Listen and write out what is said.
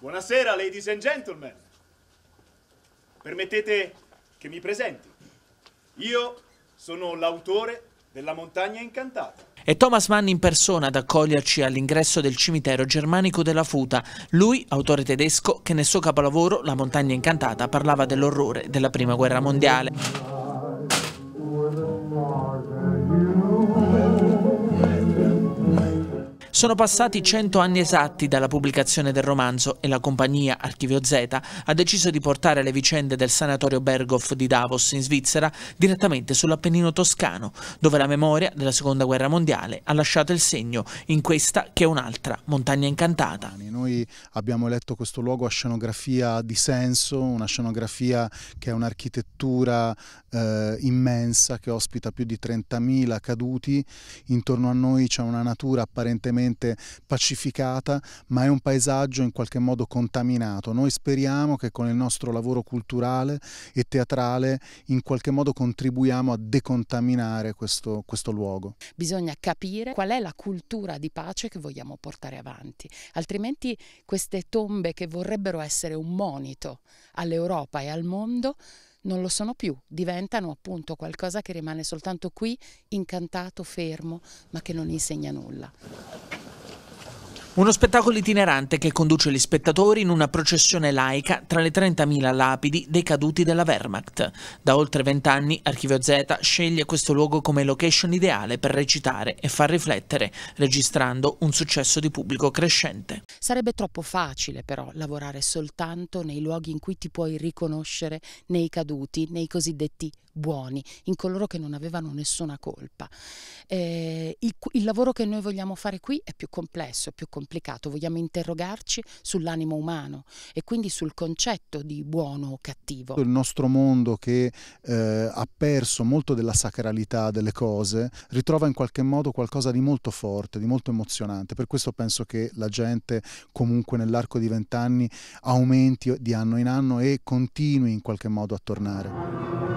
Buonasera, ladies and gentlemen. Permettete che mi presenti. Io sono l'autore della Montagna Incantata. È Thomas Mann in persona ad accoglierci all'ingresso del cimitero germanico della Futa. Lui, autore tedesco, che nel suo capolavoro La Montagna Incantata parlava dell'orrore della Prima Guerra Mondiale. Sono passati cento anni esatti dalla pubblicazione del romanzo e la compagnia Archivio Z ha deciso di portare le vicende del sanatorio Berghoff di Davos in Svizzera direttamente sull'Appennino toscano, dove la memoria della Seconda Guerra Mondiale ha lasciato il segno in questa che è un'altra montagna incantata. Noi abbiamo eletto questo luogo a scenografia di senso, una scenografia che è un'architettura eh, immensa che ospita più di 30.000 caduti, intorno a noi c'è una natura apparentemente assolutamente pacificata, ma è un paesaggio in qualche modo contaminato. Noi speriamo che con il nostro lavoro culturale e teatrale in qualche modo contribuiamo a decontaminare questo, questo luogo. Bisogna capire qual è la cultura di pace che vogliamo portare avanti, altrimenti queste tombe che vorrebbero essere un monito all'Europa e al mondo non lo sono più, diventano appunto qualcosa che rimane soltanto qui, incantato, fermo, ma che non insegna nulla. Uno spettacolo itinerante che conduce gli spettatori in una processione laica tra le 30.000 lapidi dei caduti della Wehrmacht. Da oltre vent'anni Archivio Z sceglie questo luogo come location ideale per recitare e far riflettere, registrando un successo di pubblico crescente. Sarebbe troppo facile però lavorare soltanto nei luoghi in cui ti puoi riconoscere nei caduti, nei cosiddetti buoni, in coloro che non avevano nessuna colpa. Eh, il, il lavoro che noi vogliamo fare qui è più complesso, più complicato, vogliamo interrogarci sull'animo umano e quindi sul concetto di buono o cattivo. Il nostro mondo che eh, ha perso molto della sacralità delle cose ritrova in qualche modo qualcosa di molto forte, di molto emozionante, per questo penso che la gente comunque nell'arco di vent'anni aumenti di anno in anno e continui in qualche modo a tornare.